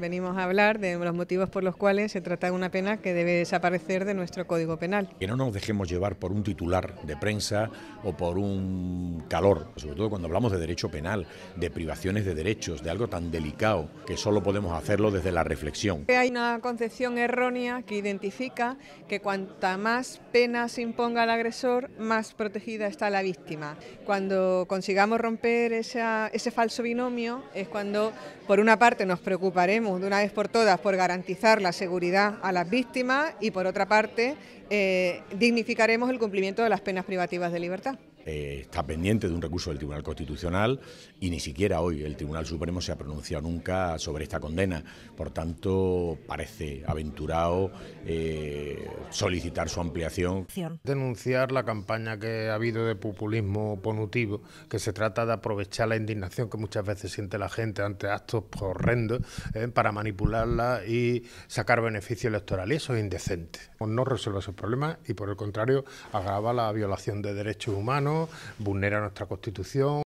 venimos a hablar de los motivos por los cuales se trata de una pena que debe desaparecer de nuestro Código Penal. Que no nos dejemos llevar por un titular de prensa o por un calor, sobre todo cuando hablamos de derecho penal, de privaciones de derechos, de algo tan delicado que solo podemos hacerlo desde la reflexión. Hay una concepción errónea que identifica que cuanta más pena se imponga al agresor, más protegida está la víctima. Cuando consigamos romper ese falso binomio es cuando por una parte nos preocuparemos de una vez por todas por garantizar la seguridad a las víctimas y por otra parte eh, dignificaremos el cumplimiento de las penas privativas de libertad. Eh, está pendiente de un recurso del Tribunal Constitucional y ni siquiera hoy el Tribunal Supremo se ha pronunciado nunca sobre esta condena. Por tanto, parece aventurado eh, solicitar su ampliación. Denunciar la campaña que ha habido de populismo ponutivo, que se trata de aprovechar la indignación que muchas veces siente la gente ante actos horrendos eh, para manipularla y sacar beneficio electoral. Y eso es indecente. No resuelve ese problema y, por el contrario, agrava la violación de derechos humanos vulnera nuestra Constitución.